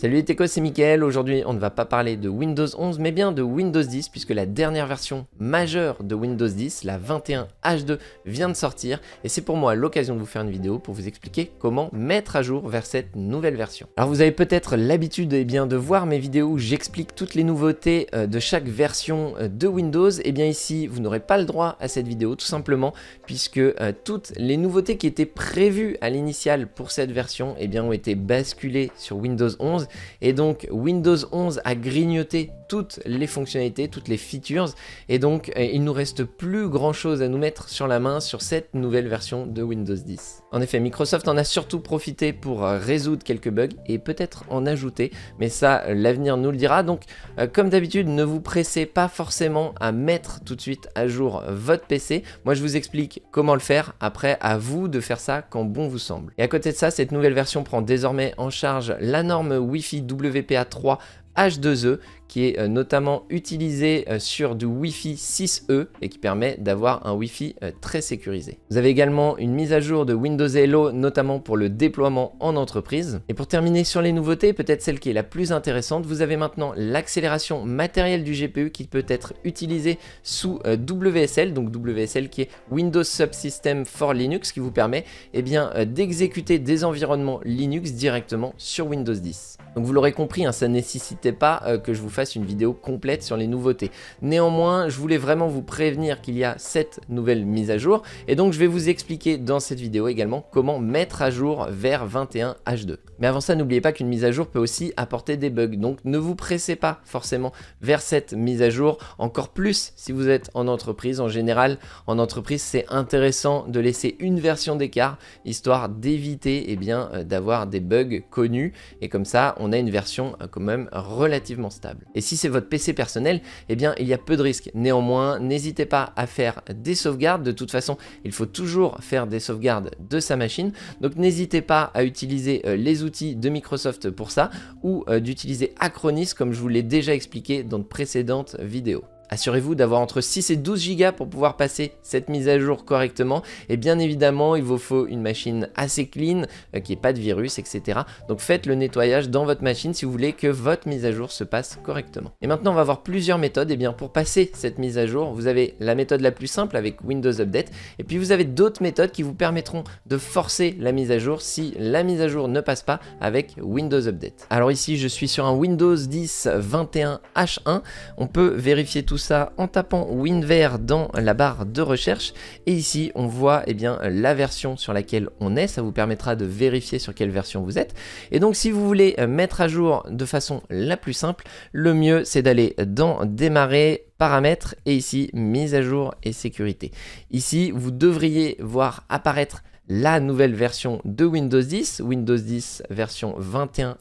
Salut les techos, c'est Mickaël. Aujourd'hui, on ne va pas parler de Windows 11, mais bien de Windows 10, puisque la dernière version majeure de Windows 10, la 21H2, vient de sortir. Et c'est pour moi l'occasion de vous faire une vidéo pour vous expliquer comment mettre à jour vers cette nouvelle version. Alors, vous avez peut-être l'habitude eh bien, de voir mes vidéos où j'explique toutes les nouveautés euh, de chaque version euh, de Windows. Et eh bien ici, vous n'aurez pas le droit à cette vidéo, tout simplement, puisque euh, toutes les nouveautés qui étaient prévues à l'initial pour cette version eh bien, ont été basculées sur Windows 11 et donc Windows 11 a grignoté toutes les fonctionnalités, toutes les features et donc euh, il nous reste plus grand chose à nous mettre sur la main sur cette nouvelle version de Windows 10. En effet, Microsoft en a surtout profité pour euh, résoudre quelques bugs et peut-être en ajouter, mais ça, l'avenir nous le dira. Donc, euh, comme d'habitude, ne vous pressez pas forcément à mettre tout de suite à jour votre PC. Moi, je vous explique comment le faire. Après, à vous de faire ça quand bon vous semble. Et à côté de ça, cette nouvelle version prend désormais en charge la norme Wi-Fi WPA3 H2E qui est euh, notamment utilisé euh, sur du Wi-Fi 6E et qui permet d'avoir un Wi-Fi euh, très sécurisé. Vous avez également une mise à jour de Windows Hello, notamment pour le déploiement en entreprise. Et pour terminer sur les nouveautés, peut-être celle qui est la plus intéressante, vous avez maintenant l'accélération matérielle du GPU qui peut être utilisée sous WSL, donc WSL qui est Windows Subsystem for Linux, qui vous permet eh bien, d'exécuter des environnements Linux directement sur Windows 10. Donc vous l'aurez compris, hein, ça ne nécessitait pas que je vous fasse une vidéo complète sur les nouveautés. Néanmoins, je voulais vraiment vous prévenir qu'il y a cette nouvelle mise à jour et donc je vais vous expliquer dans cette vidéo également comment mettre à jour vers 21H2. Mais avant ça, n'oubliez pas qu'une mise à jour peut aussi apporter des bugs, donc ne vous pressez pas forcément vers cette mise à jour, encore plus si vous êtes en entreprise. En général, en entreprise, c'est intéressant de laisser une version d'écart, histoire d'éviter eh bien euh, d'avoir des bugs connus, et comme ça, on a une version euh, quand même relativement stable. Et si c'est votre PC personnel, eh bien il y a peu de risques. Néanmoins, n'hésitez pas à faire des sauvegardes. De toute façon, il faut toujours faire des sauvegardes de sa machine. Donc n'hésitez pas à utiliser euh, les outils de Microsoft pour ça ou euh, d'utiliser Acronis comme je vous l'ai déjà expliqué dans de précédentes vidéos. Assurez-vous d'avoir entre 6 et 12 Go pour pouvoir passer cette mise à jour correctement. Et bien évidemment, il vous faut une machine assez clean, euh, qui n'ait pas de virus, etc. Donc faites le nettoyage dans votre machine si vous voulez que votre mise à jour se passe correctement. Et maintenant, on va voir plusieurs méthodes. Et bien pour passer cette mise à jour, vous avez la méthode la plus simple avec Windows Update. Et puis vous avez d'autres méthodes qui vous permettront de forcer la mise à jour si la mise à jour ne passe pas avec Windows Update. Alors ici, je suis sur un Windows 10 21H1. On peut vérifier tout ça en tapant WinVer dans la barre de recherche. Et ici, on voit eh bien, la version sur laquelle on est. Ça vous permettra de vérifier sur quelle version vous êtes. Et donc, si vous voulez euh, mettre à jour de façon la plus simple, le mieux, c'est d'aller dans Démarrer, paramètres et ici mise à jour et sécurité. Ici, vous devriez voir apparaître la nouvelle version de Windows 10, Windows 10 version 21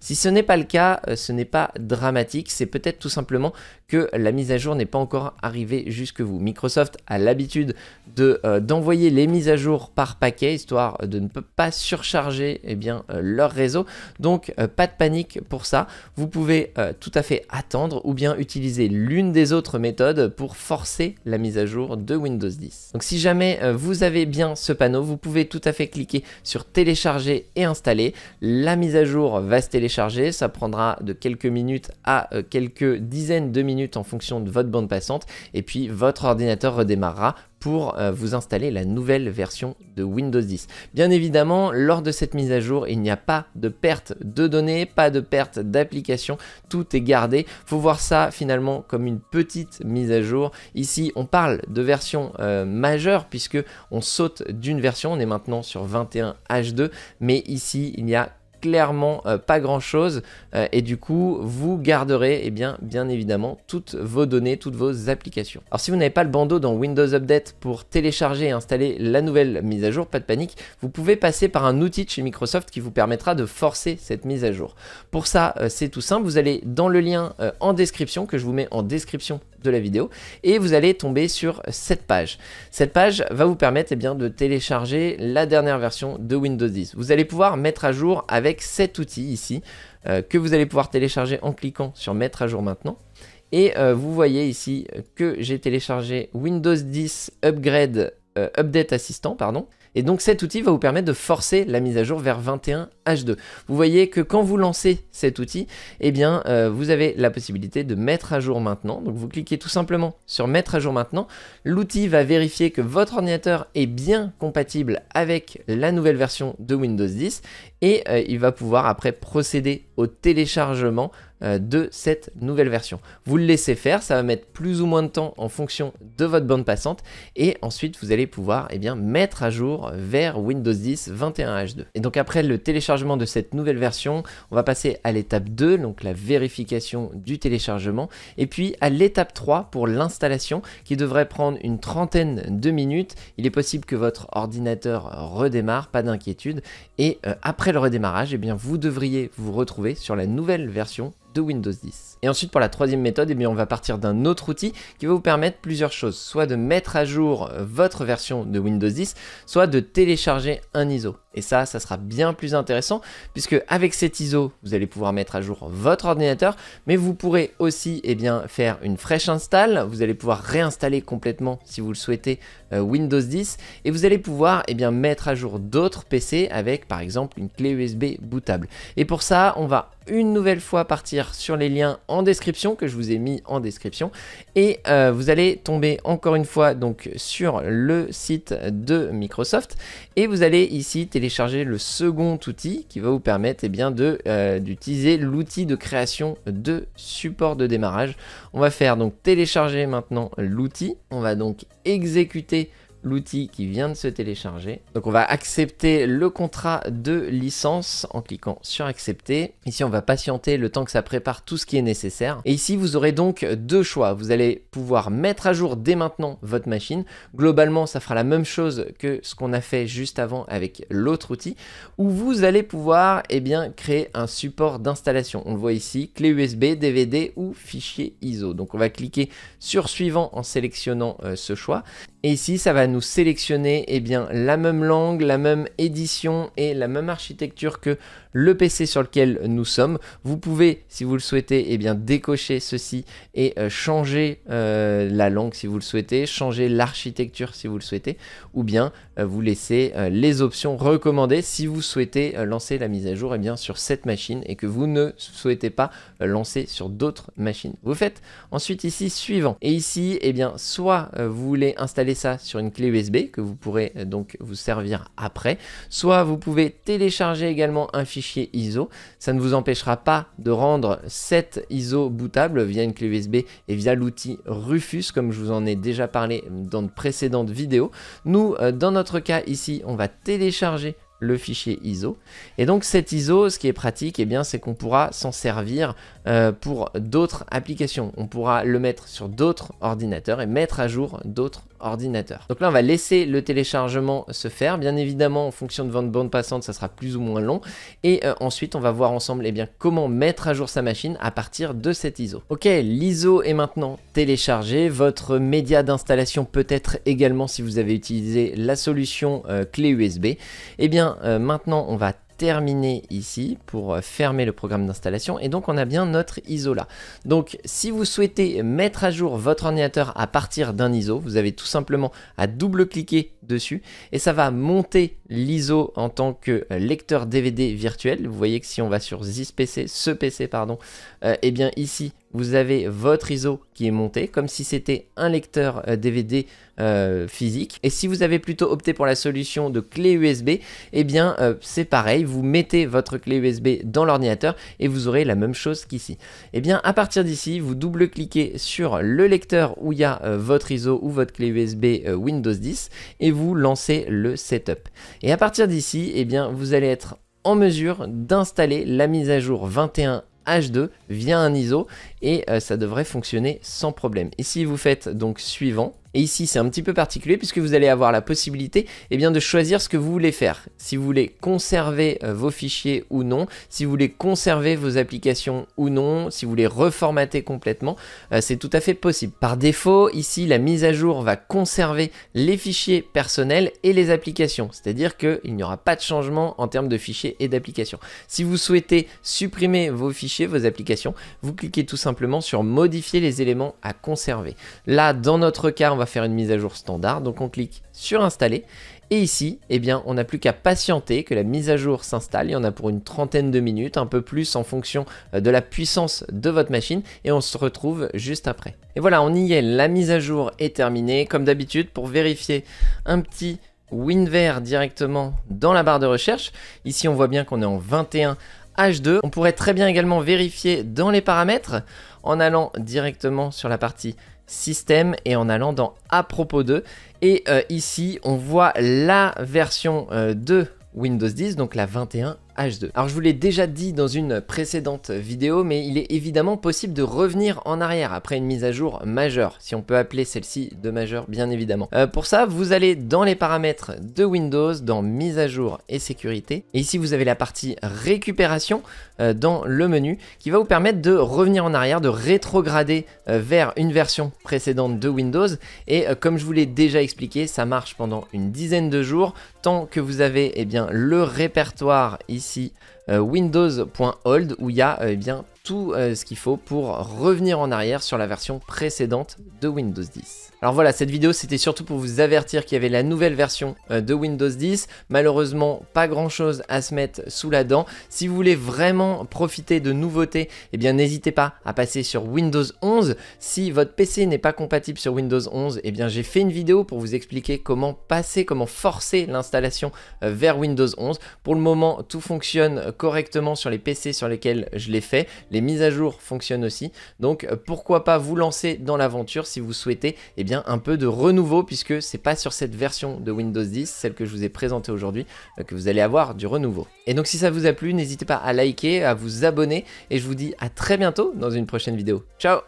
si ce n'est pas le cas, euh, ce n'est pas dramatique, c'est peut-être tout simplement que la mise à jour n'est pas encore arrivée jusque vous. Microsoft a l'habitude de, euh, d'envoyer les mises à jour par paquet, histoire de ne pas surcharger eh bien, euh, leur réseau. Donc pas de panique pour ça. Vous pouvez tout à fait attendre ou bien utiliser l'une des autres méthodes pour forcer la mise à jour de Windows 10. Donc si jamais vous avez bien ce panneau, vous pouvez tout à fait cliquer sur télécharger et installer. La mise à jour va se télécharger. Ça prendra de quelques minutes à euh, quelques dizaines de minutes en fonction de votre bande passante. Et puis votre ordinateur redémarrera pour euh, vous installer la nouvelle version de Windows 10. Bien évidemment, lors de cette mise à jour, il n'y a pas de perte de données, pas de perte d'application, tout est gardé. Faut voir ça finalement comme une petite mise à jour. Ici, on parle de version euh, majeure puisque on saute d'une version, on est maintenant sur 21H2, mais ici, il n'y a clairement euh, pas grand chose euh, et du coup vous garderez eh bien, bien évidemment toutes vos données, toutes vos applications. Alors si vous n'avez pas le bandeau dans Windows Update pour télécharger et installer la nouvelle mise à jour, pas de panique, vous pouvez passer par un outil chez Microsoft qui vous permettra de forcer cette mise à jour. Pour ça euh, c'est tout simple, vous allez dans le lien en description que je vous mets en description de la vidéo, et vous allez tomber sur cette page. Cette page va vous permettre eh bien, de télécharger la dernière version de Windows 10. Vous allez pouvoir mettre à jour avec cet outil ici, euh, que vous allez pouvoir télécharger en cliquant sur mettre à jour maintenant. Et euh, vous voyez ici que j'ai téléchargé Windows 10 Upgrade euh, update Assistant, pardon. Et donc cet outil va vous permettre de forcer la mise à jour vers 21H2. Vous voyez que quand vous lancez cet outil, eh bien euh, vous avez la possibilité de mettre à jour maintenant. Donc vous cliquez tout simplement sur mettre à jour maintenant. L'outil va vérifier que votre ordinateur est bien compatible avec la nouvelle version de Windows 10 et euh, il va pouvoir après procéder au téléchargement euh, de cette nouvelle version. Vous le laissez faire, ça va mettre plus ou moins de temps en fonction de votre bande passante et ensuite vous allez pouvoir eh bien, mettre à jour vers Windows 10 21H2. Et donc après le téléchargement de cette nouvelle version, on va passer à l'étape 2, donc la vérification du téléchargement et puis à l'étape 3 pour l'installation qui devrait prendre une trentaine de minutes. Il est possible que votre ordinateur redémarre, pas d'inquiétude et euh, après le redémarrage, eh bien, vous devriez vous retrouver sur la nouvelle version Windows 10. Et ensuite pour la troisième méthode, eh bien, on va partir d'un autre outil qui va vous permettre plusieurs choses, soit de mettre à jour euh, votre version de Windows 10, soit de télécharger un ISO. Et ça, ça sera bien plus intéressant, puisque avec cet ISO, vous allez pouvoir mettre à jour votre ordinateur, mais vous pourrez aussi eh bien, faire une fraîche install, vous allez pouvoir réinstaller complètement, si vous le souhaitez, euh, Windows 10, et vous allez pouvoir eh bien, mettre à jour d'autres PC avec par exemple une clé USB bootable. Et pour ça, on va une nouvelle fois partir sur les liens en description que je vous ai mis en description et euh, vous allez tomber encore une fois donc sur le site de Microsoft et vous allez ici télécharger le second outil qui va vous permettre et eh bien, de, euh, d'utiliser l'outil de création de support de démarrage. On va faire donc télécharger maintenant l'outil. On va donc exécuter l'outil qui vient de se télécharger. Donc on va accepter le contrat de licence en cliquant sur accepter. Ici on va patienter le temps que ça prépare tout ce qui est nécessaire. Et ici vous aurez donc deux choix. Vous allez pouvoir mettre à jour dès maintenant votre machine. Globalement ça fera la même chose que ce qu'on a fait juste avant avec l'autre outil. Ou vous allez pouvoir eh bien, créer un support d'installation. On le voit ici, clé USB, DVD ou fichier ISO. Donc on va cliquer sur suivant en sélectionnant euh, ce choix. Et ici, ça va nous sélectionner eh bien, la même langue, la même édition et la même architecture que le PC sur lequel nous sommes. Vous pouvez, si vous le souhaitez, eh bien, décocher ceci et euh, changer euh, la langue si vous le souhaitez, changer l'architecture si vous le souhaitez, ou bien euh, vous laisser les options recommandées si vous souhaitez lancer la mise à jour eh bien, sur cette machine et que vous ne souhaitez pas lancer sur d'autres machines. Vous faites ensuite ici suivant. Et ici, eh bien, soit vous voulez installer ça sur une clé USB que vous pourrez euh, donc vous servir après. Soit vous pouvez télécharger également un fichier ISO. Ça ne vous empêchera pas de rendre cette ISO bootable via une clé USB et via l'outil Rufus comme je vous en ai déjà parlé dans de précédentes vidéos. Nous, euh, dans notre cas ici, on va télécharger le fichier ISO. Et donc cet ISO, ce qui est pratique, et eh bien, c'est qu'on pourra s'en servir euh, pour d'autres applications. On pourra le mettre sur d'autres ordinateurs et mettre à jour d'autres ordinateurs. Donc là, on va laisser le téléchargement se faire. Bien évidemment, en fonction de votre bande passante, ça sera plus ou moins long. Et euh, ensuite, on va voir ensemble eh bien, comment mettre à jour sa machine à partir de cet ISO. Ok, l'ISO est maintenant téléchargé. Votre média d'installation peut être également si vous avez utilisé la solution euh, clé USB. Eh bien, euh, maintenant, on va terminer ici pour euh, fermer le programme d'installation et donc on a bien notre ISO là. Donc si vous souhaitez mettre à jour votre ordinateur à partir d'un ISO, vous avez tout simplement à double-cliquer dessus et ça va monter l'ISO en tant que euh, lecteur DVD virtuel. Vous voyez que si on va sur this PC, ce PC pardon, et eh bien ici vous avez votre ISO qui est monté, comme si c'était un lecteur DVD euh, euh, physique. Et si vous avez plutôt opté pour la solution de clé USB, eh bien euh, c'est pareil, vous mettez votre clé USB dans l'ordinateur et vous aurez la même chose qu'ici. Eh bien à partir d'ici, vous double-cliquez sur le lecteur où il y a votre ISO ou votre clé USB Windows 10 et vous lancez le setup. Et à partir d'ici, eh bien vous allez être en mesure d'installer la mise à jour 21 H2 via un ISO et euh, ça devrait fonctionner sans problème. Et si vous faites donc suivant, et ici, c'est un petit peu particulier puisque vous allez avoir la possibilité eh bien, de choisir ce que vous voulez faire. Si vous voulez conserver euh, vos fichiers ou non, si vous voulez conserver vos applications ou non, si vous voulez reformater complètement, euh, c'est tout à fait possible. Par défaut, ici, la mise à jour va conserver les fichiers personnels et les applications. C'est-à-dire qu'il n'y aura pas de changement en termes de fichiers et d'applications. Si vous souhaitez supprimer vos fichiers, vos applications, vous cliquez tout simplement sur modifier les éléments à conserver. Là, dans notre cas, on va faire une mise à jour standard. Donc on clique sur installer. Et ici, eh bien, on n'a plus qu'à patienter que la mise à jour s'installe. Il y en a pour une trentaine de minutes, un peu plus en fonction euh, de la puissance de votre machine. Et on se retrouve juste après. Et voilà, on y est. La mise à jour est terminée. Comme d'habitude, pour vérifier un petit WinVer directement dans la barre de recherche. Ici, on voit bien qu'on est en 21 H2. On pourrait très bien également vérifier dans les paramètres en allant directement sur la partie système et en allant dans à propos de Et euh, ici, on voit la version euh, de Windows 10, donc la 21 2 Alors je vous l'ai déjà dit dans une précédente vidéo, mais il est évidemment possible de revenir en arrière après une mise à jour majeure, si on peut appeler celle-ci de majeure bien évidemment. Euh, pour ça, vous allez dans les paramètres de Windows, dans mise à jour et sécurité, et ici vous avez la partie récupération euh, dans le menu qui va vous permettre de revenir en arrière, de rétrograder euh, vers une version précédente de Windows, et comme je vous l'ai déjà expliqué, ça marche pendant une dizaine de jours, que vous avez eh bien, le répertoire ici euh, windows.old où il y a euh, eh bien, tout euh, ce qu'il faut pour revenir en arrière sur la version précédente de Windows 10. Alors voilà, cette vidéo c'était surtout pour vous avertir qu'il y avait la nouvelle version euh, de Windows 10. Malheureusement, pas grand chose à se mettre sous la dent. Si vous voulez vraiment profiter de nouveautés, eh bien n'hésitez pas à passer sur Windows 11. Si votre PC n'est pas compatible sur Windows 11, eh bien j'ai fait une vidéo pour vous expliquer comment passer, comment forcer l'installation euh, vers Windows 11. Pour le moment, tout fonctionne correctement sur les PC sur lesquels je l'ai fait. Les mises à jour fonctionnent aussi. Donc euh, pourquoi pas vous lancer dans l'aventure si vous souhaitez. Eh un peu de renouveau, puisque c'est pas sur cette version de Windows 10, celle que je vous ai présentée aujourd'hui, euh, que vous allez avoir du renouveau. Et donc si ça vous a plu, n'hésitez pas à liker, à vous abonner, et je vous dis à très bientôt dans une prochaine vidéo. Ciao